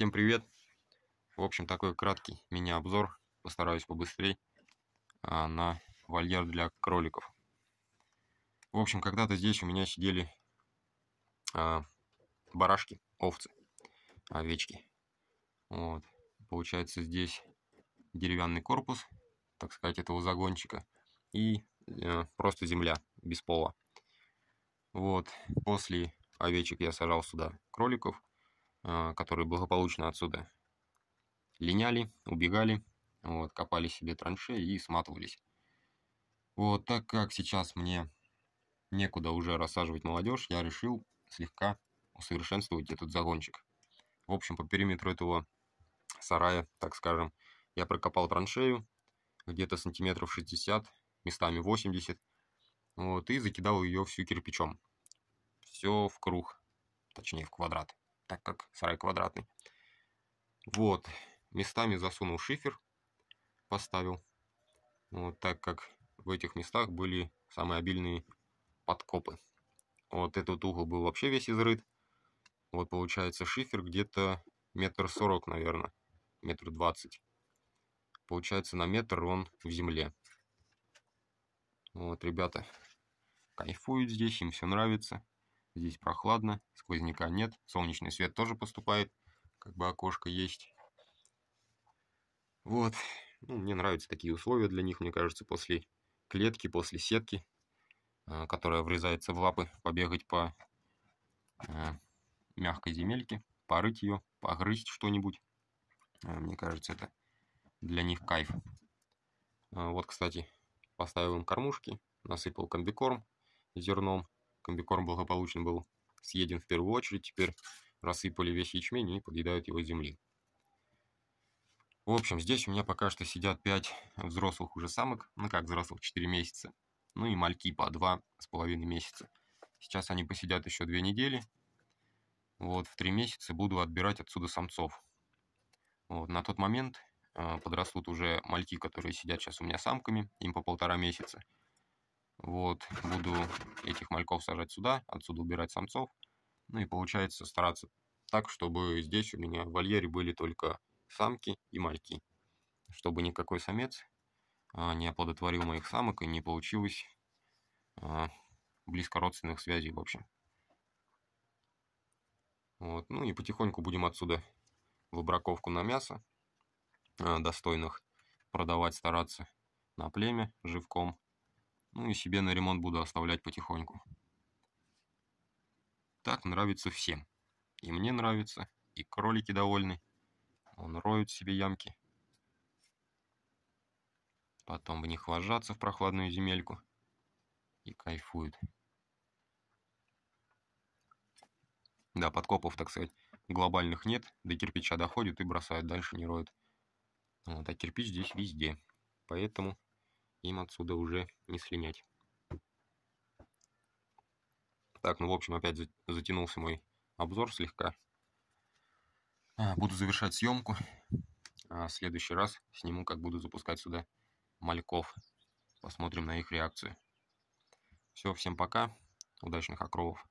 Всем привет! В общем, такой краткий мини-обзор, постараюсь побыстрее, а, на вольер для кроликов. В общем, когда-то здесь у меня сидели а, барашки, овцы, овечки. Вот. Получается, здесь деревянный корпус, так сказать, этого загончика, и э, просто земля, без пола. Вот, после овечек я сажал сюда кроликов, а, которые благополучно отсюда линяли, убегали, вот, копали себе траншеи и сматывались. Вот, так как сейчас мне некуда уже рассаживать молодежь, я решил слегка усовершенствовать этот загончик. В общем, по периметру этого сарая, так скажем, я прокопал траншею, где-то сантиметров 60, местами 80, вот, и закидал ее всю кирпичом. Все в круг, точнее в квадрат так как сарай квадратный. Вот, местами засунул шифер, поставил. Вот так как в этих местах были самые обильные подкопы. Вот этот угол был вообще весь изрыт. Вот получается шифер где-то метр сорок, наверное, метр двадцать. Получается на метр он в земле. Вот, ребята, кайфуют здесь, им все нравится. Здесь прохладно, сквозняка нет, солнечный свет тоже поступает, как бы окошко есть. Вот, ну, мне нравятся такие условия для них, мне кажется, после клетки, после сетки, э, которая врезается в лапы, побегать по э, мягкой земельке, порыть ее, погрызть что-нибудь. Э, мне кажется, это для них кайф. Вот, кстати, поставил им кормушки, насыпал комбикорм зерном, комбикорм благополучно был съеден в первую очередь, теперь рассыпали весь ячмень и подъедают его земли. В общем, здесь у меня пока что сидят 5 взрослых уже самок, ну как взрослых, 4 месяца, ну и мальки по 2,5 месяца. Сейчас они посидят еще 2 недели, вот, в 3 месяца буду отбирать отсюда самцов. Вот, на тот момент э, подрастут уже мальки, которые сидят сейчас у меня самками, им по полтора месяца. Вот, буду этих мальков сажать сюда, отсюда убирать самцов. Ну и получается стараться так, чтобы здесь у меня в вольере были только самки и мальки. Чтобы никакой самец а, не оплодотворил моих самок и не получилось а, близко родственных связей, в общем. Вот, ну и потихоньку будем отсюда выбраковку на мясо а, достойных продавать, стараться на племя живком. Ну и себе на ремонт буду оставлять потихоньку. Так нравится всем. И мне нравится, и кролики довольны. Он роет себе ямки. Потом в них ложатся в прохладную земельку и кайфуют. Да, подкопов, так сказать, глобальных нет, до кирпича доходят и бросают, дальше не роют. Вот, а кирпич здесь везде, поэтому им отсюда уже не слинять. Так, ну, в общем, опять затянулся мой обзор слегка. А, буду завершать съемку. А в следующий раз сниму, как буду запускать сюда мальков. Посмотрим на их реакцию. Все, всем пока. Удачных окровов.